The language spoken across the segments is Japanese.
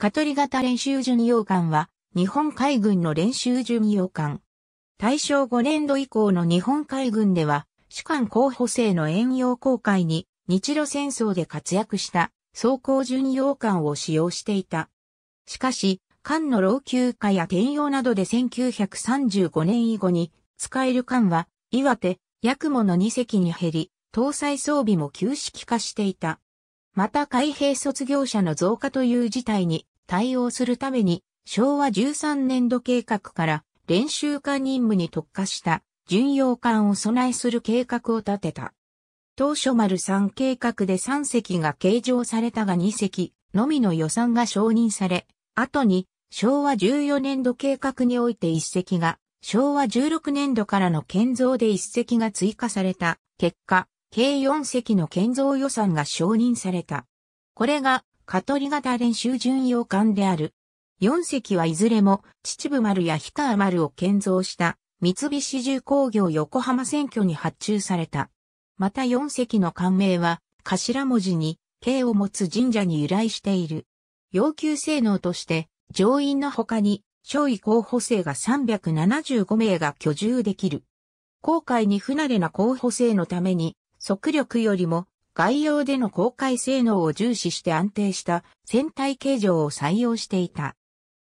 カトリ型練習巡洋艦は、日本海軍の練習巡洋艦。大正5年度以降の日本海軍では、主艦候補生の遠洋航海に、日露戦争で活躍した装甲巡洋艦を使用していた。しかし、艦の老朽化や転用などで1935年以後に使える艦は岩手、八雲の2隻に減り、搭載装備も旧式化していた。また開閉卒業者の増加という事態に対応するために、昭和13年度計画から練習化任務に特化した巡洋艦を備えする計画を立てた。当初丸3計画で3隻が計上されたが2隻のみの予算が承認され、後に昭和14年度計画において1隻が昭和16年度からの建造で1隻が追加された結果、計4隻の建造予算が承認された。これが、カトリ型練習巡洋艦である。4隻はいずれも、秩父丸や氷川丸を建造した、三菱重工業横浜選挙に発注された。また4隻の艦名は、頭文字に、K を持つ神社に由来している。要求性能として、乗員の他に、上位候補生が375名が居住できる。航海に不慣れな候補生のために、速力よりも外洋での航海性能を重視して安定した船体形状を採用していた。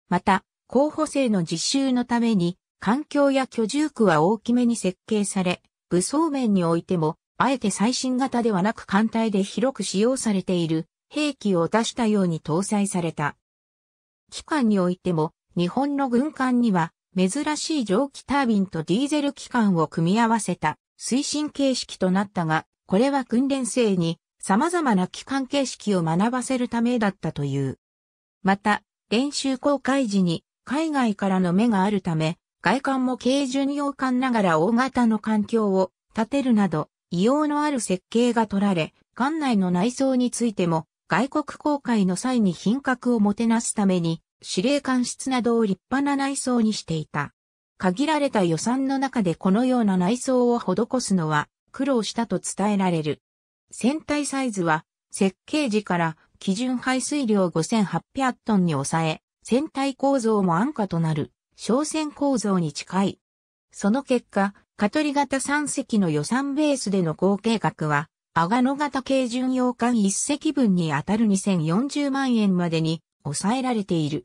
また、候補生の実習のために、環境や居住区は大きめに設計され、武装面においても、あえて最新型ではなく艦隊で広く使用されている兵器を出したように搭載された。機関においても、日本の軍艦には珍しい蒸気タービンとディーゼル機関を組み合わせた推進形式となったが、これは訓練生に様々な機関形式を学ばせるためだったという。また、練習公開時に海外からの目があるため、外観も軽巡洋艦ながら大型の環境を立てるなど、異様のある設計が取られ、艦内の内装についても、外国公開の際に品格をもてなすために、司令官室などを立派な内装にしていた。限られた予算の中でこのような内装を施すのは苦労したと伝えられる。船体サイズは設計時から基準排水量5800トンに抑え、船体構造も安価となる商船構造に近い。その結果、カトリ型3隻の予算ベースでの合計額は、アガノ型軽巡洋艦1隻分に当たる2040万円までに抑えられている。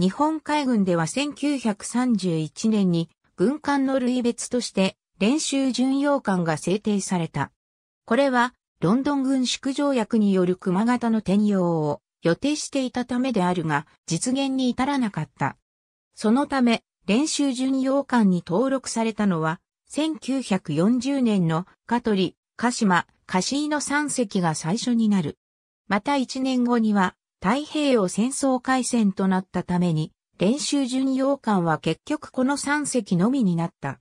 日本海軍では1931年に軍艦の類別として練習巡洋艦が制定された。これはロンドン軍縮条約による熊型の転用を予定していたためであるが実現に至らなかった。そのため練習巡洋艦に登録されたのは1940年の香取、鹿島、カシーの3隻が最初になる。また1年後には太平洋戦争海戦となったために、練習巡洋艦は結局この3隻のみになった。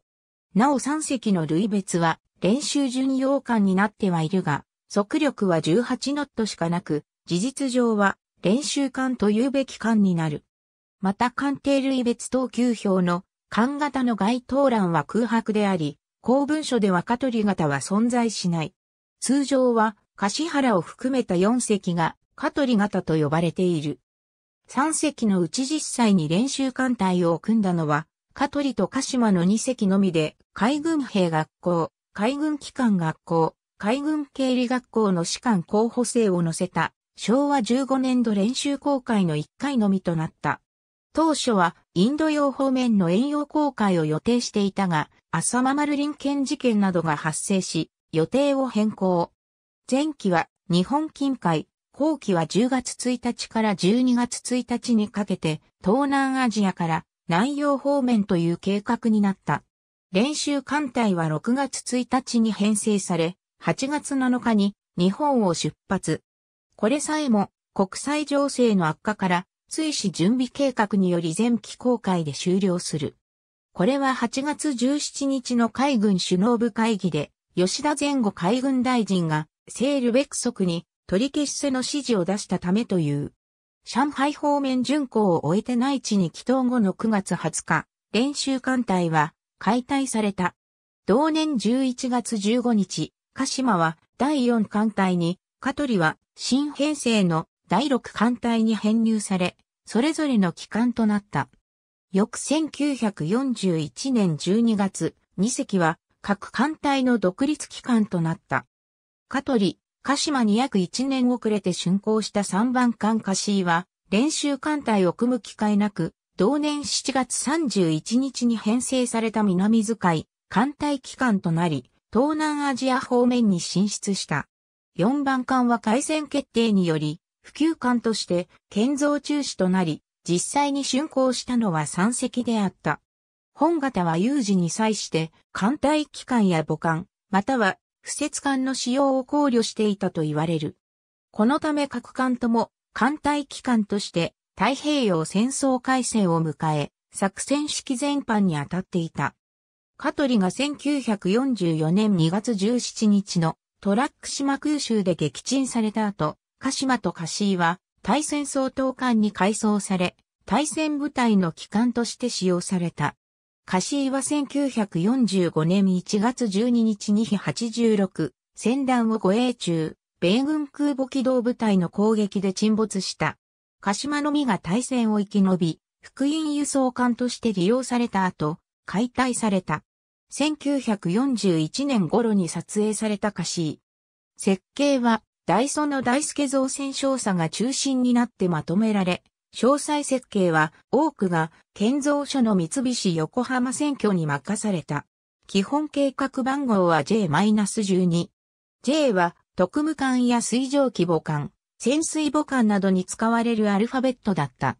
なお3隻の類別は練習巡洋艦になってはいるが、速力は18ノットしかなく、事実上は練習艦というべき艦になる。また艦艇類別等級表の艦型の該当欄は空白であり、公文書ではカトリ型は存在しない。通常は、柏原を含めた4隻がカトリ型と呼ばれている。3隻のうち実際に練習艦隊を組んだのは、カトリと鹿島の2隻のみで、海軍兵学校、海軍機関学校、海軍経理学校の士官候補生を乗せた、昭和15年度練習公開の1回のみとなった。当初は、インド洋方面の遠洋公開を予定していたが、浅間丸林県事件などが発生し、予定を変更。前期は、日本近海、後期は10月1日から12月1日にかけて、東南アジアから南洋方面という計画になった。練習艦隊は6月1日に編成され、8月7日に日本を出発。これさえも国際情勢の悪化から追試準備計画により全期公開で終了する。これは8月17日の海軍首脳部会議で、吉田前後海軍大臣が、セールベク則に取り消しせの指示を出したためという。上海方面巡航を終えて内地に帰島後の9月20日、練習艦隊は解体された。同年11月15日、鹿島は第4艦隊に、香取は新編成の第6艦隊に編入され、それぞれの機関となった。翌1941年12月、2隻は各艦隊の独立機関となった。香取、鹿島に約1年遅れて竣工した3番艦シーは、練習艦隊を組む機会なく、同年7月31日に編成された南使い、艦隊機関となり、東南アジア方面に進出した。4番艦は改善決定により、普及艦として建造中止となり、実際に竣工したのは3隻であった。本型は有事に際して、艦隊機関や母艦、または敷設管の使用を考慮していたと言われる。このため各艦とも艦隊機関として太平洋戦争開戦を迎え、作戦式全般に当たっていた。カトリが1944年2月17日のトラック島空襲で撃沈された後、鹿島と柏は対戦総統艦に改装され、対戦部隊の機関として使用された。カシーは1945年1月12日に日86、戦団を護衛中、米軍空母機動部隊の攻撃で沈没した。鹿島のみが大戦を生き延び、福音輸送艦として利用された後、解体された。1941年頃に撮影されたカシー。設計は、ダイソの大助造船少佐が中心になってまとめられ、詳細設計は多くが建造所の三菱横浜選挙に任された。基本計画番号は J-12。J は特務艦や水上機母艦、潜水母艦などに使われるアルファベットだった。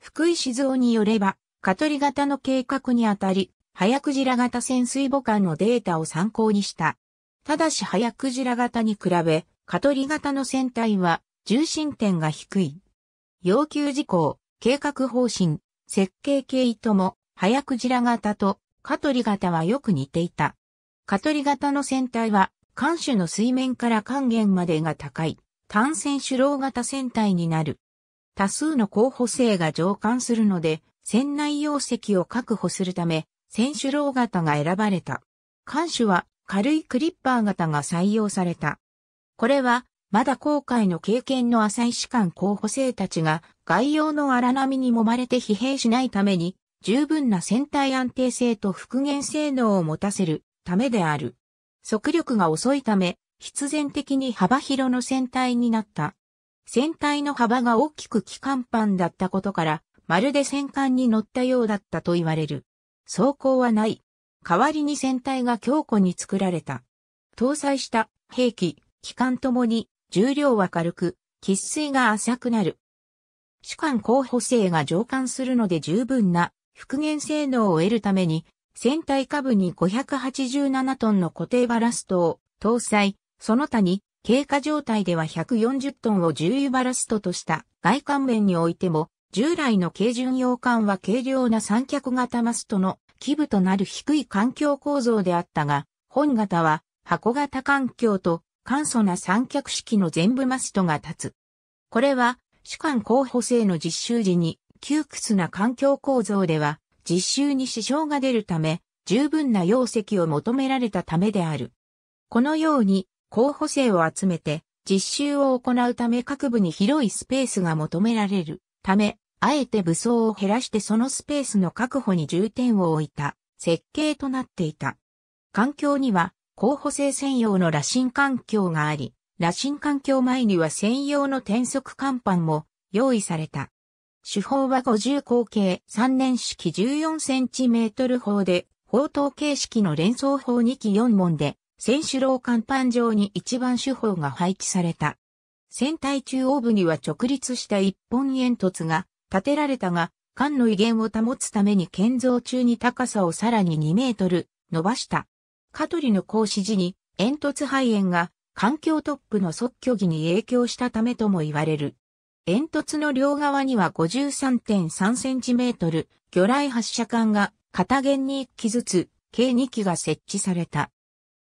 福井静雄によれば、カトリ型の計画にあたり、早クジラ型潜水母艦のデータを参考にした。ただし早クジラ型に比べ、カトリ型の船体は重心点が低い。要求事項、計画方針、設計系とも、早くじら型と、カトリ型はよく似ていた。カトリ型の船体は、艦首の水面から還元までが高い、単線主郎型船体になる。多数の候補生が乗艦するので、船内容積を確保するため、船主郎型が選ばれた。艦首は軽いクリッパー型が採用された。これはまだ後悔の経験の浅い士官候補生たちが、外洋の荒波に揉まれて疲弊しないために、十分な船体安定性と復元性能を持たせるためである。速力が遅いため、必然的に幅広の船体になった。船体の幅が大きく機関板だったことから、まるで戦艦に乗ったようだったと言われる。装甲はない。代わりに船体が強固に作られた。搭載した兵器、機関ともに重量は軽く、喫水が浅くなる。主管候補生が上管するので十分な復元性能を得るために、船体下部に587トンの固定バラストを搭載、その他に経過状態では140トンを重油バラストとした外観面においても、従来の軽巡洋艦は軽量な三脚型マストの基部となる低い環境構造であったが、本型は箱型環境と簡素な三脚式の全部マストが立つ。これは、主観候補生の実習時に、窮屈な環境構造では、実習に支障が出るため、十分な容積を求められたためである。このように、候補生を集めて、実習を行うため各部に広いスペースが求められるため、あえて武装を減らしてそのスペースの確保に重点を置いた設計となっていた。環境には候補生専用の羅針環境があり、羅針環境前には専用の転速甲板も用意された。手法は50口径3年式 14cm 砲で、砲塔形式の連装砲2機4門で、選手楼甲板上に一番手法が配置された。船体中央部には直立した一本煙突が建てられたが、艦の威厳を保つために建造中に高さをさらに2メートル伸ばした。カトリの行使時に煙突肺炎が環境トップの即居議に影響したためとも言われる。煙突の両側には5 3 3トル魚雷発射管が片弦に1機ずつ計2機が設置された。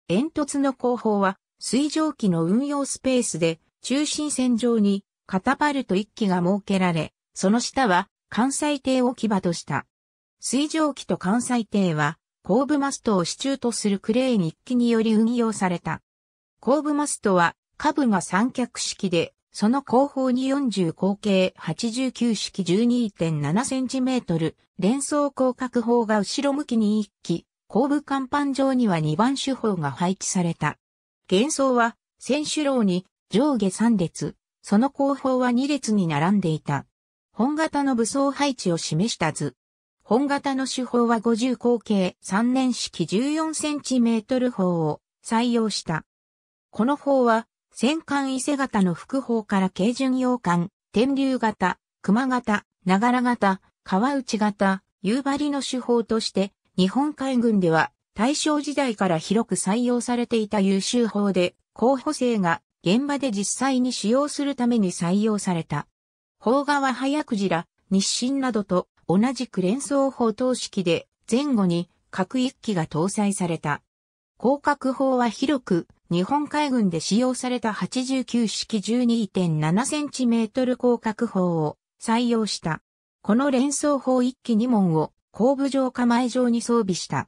煙突の後方は水蒸気の運用スペースで中心線上にカタパルト1機が設けられ、その下は関西艇置き場とした。水蒸気と関西艇は後部マストを支柱とするクレーン一機により運用された。後部マストは、下部が三脚式で、その後方に40口径89式 12.7cm 連装広角砲が後ろ向きに1機、後部甲板上には2番手砲が配置された。幻想は、選手楼に上下3列、その後方は2列に並んでいた。本型の武装配置を示した図。本型の手法は50口径3年式 14cm 砲を採用した。この砲は、戦艦伊勢型の副砲から軽巡洋艦、天竜型、熊型、長良型、川内型、夕張の手法として、日本海軍では大正時代から広く採用されていた優秀法で、候補生が現場で実際に使用するために採用された。砲画は早くじら、日清などと同じく連想砲塔式で前後に各一機が搭載された。広角砲は広く日本海軍で使用された89式 12.7cm 広角砲を採用した。この連想砲一機二門を後部上構え上に装備した。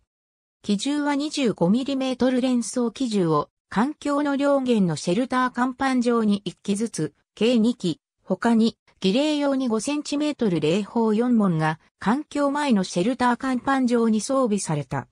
機銃は 25mm 連装機銃を環境の両弦のシェルター甲板上に1機ずつ、計2機、他に儀礼用に 5cm 礼砲4門が環境前のシェルター甲板上に装備された。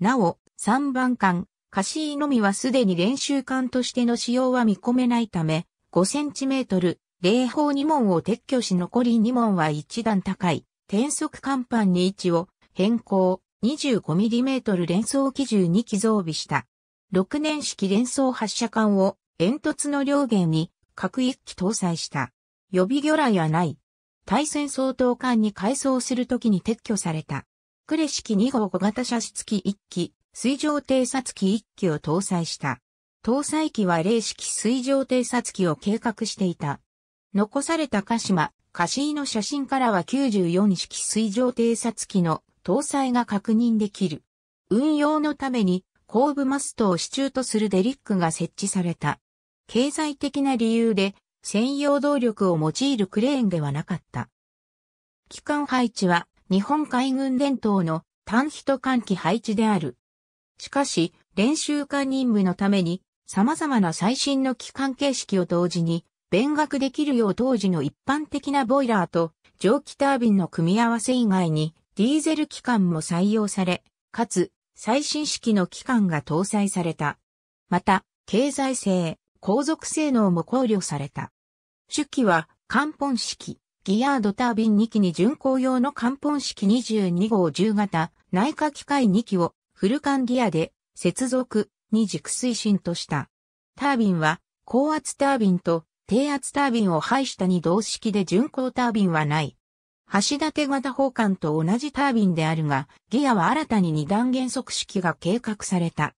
なお、3番艦、シーのみはすでに練習艦としての使用は見込めないため、5cm、礼砲2門を撤去し残り2門は一段高い、転速甲板に位置を変更、25mm 連装機銃に機装備した。6年式連装発射艦を煙突の両舷に各1機搭載した。予備魚雷はない。対戦相当艦に改装するときに撤去された。クレ式2号小型射出機1機、水上偵察機1機を搭載した。搭載機は零式水上偵察機を計画していた。残された鹿島、カシの写真からは94式水上偵察機の搭載が確認できる。運用のために後部マストを支柱とするデリックが設置された。経済的な理由で専用動力を用いるクレーンではなかった。機関配置は日本海軍伝統の単と換気配置である。しかし、練習艦任務のために様々な最新の機関形式を同時に勉学できるよう当時の一般的なボイラーと蒸気タービンの組み合わせ以外にディーゼル機関も採用され、かつ最新式の機関が搭載された。また、経済性、航続性能も考慮された。主機は、艦本式、ギアードタービン2機に巡航用の艦本式22号10型、内科機械2機を、フルカンギアで、接続、に軸推進とした。タービンは、高圧タービンと、低圧タービンを排した二同式で巡航タービンはない。橋立型砲艦と同じタービンであるが、ギアは新たに二段減速式が計画された。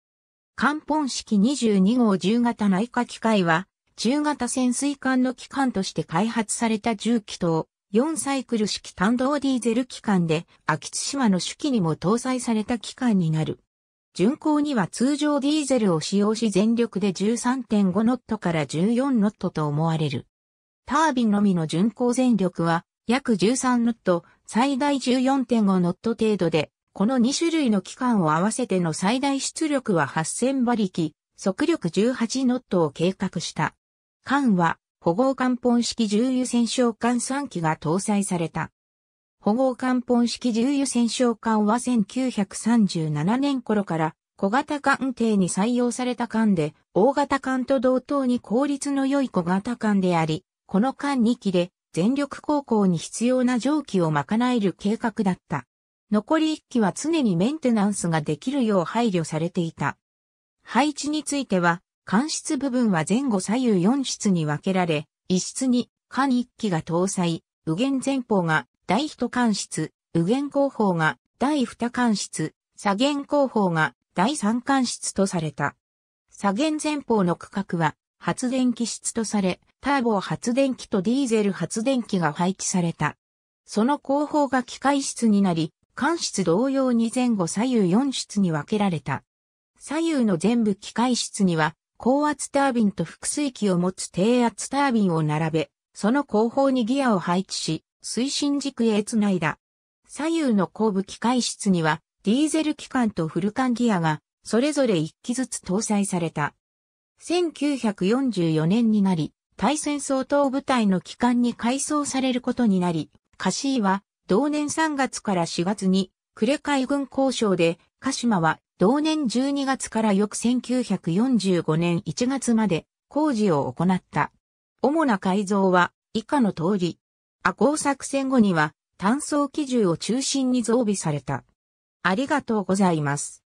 艦本式22号10型内科機械は、中型潜水艦の機関として開発された重機と4サイクル式単動ディーゼル機関で、秋津島の手記にも搭載された機関になる。巡航には通常ディーゼルを使用し全力で13.5ノットから14ノットと思われる。タービンのみの巡航全力は約13ノット、最大14.5ノット程度で、この2種類の機関を合わせての最大出力は8000馬力、速力18ノットを計画した。艦は、保護艦本式重油戦勝艦3機が搭載された。保護艦本式重油戦勝艦は1937年頃から小型艦艇に採用された艦で、大型艦と同等に効率の良い小型艦であり、この艦2機で全力航行に必要な蒸気を賄える計画だった。残り1機は常にメンテナンスができるよう配慮されていた。配置については、間室部分は前後左右4室に分けられ、一室に間一機が搭載、右舷前方が第一間室、右舷後方が第二間室、左舷後方が第三間室とされた。左舷前方の区画は発電機室とされ、ターボ発電機とディーゼル発電機が配置された。その後方が機械室になり、間室同様に前後左右4室に分けられた。左右の全部機械室には高圧タービンと複水機を持つ低圧タービンを並べ、その後方にギアを配置し、推進軸へつないだ。左右の後部機械室には、ディーゼル機関とフルカンギアが、それぞれ1機ずつ搭載された。1944年になり、対戦相当部隊の機関に改装されることになり、カシーは同年3月から4月に、呉海軍交渉で鹿島は同年12月から翌1945年1月まで工事を行った。主な改造は以下の通り。阿公作戦後には単素機銃を中心に増備された。ありがとうございます。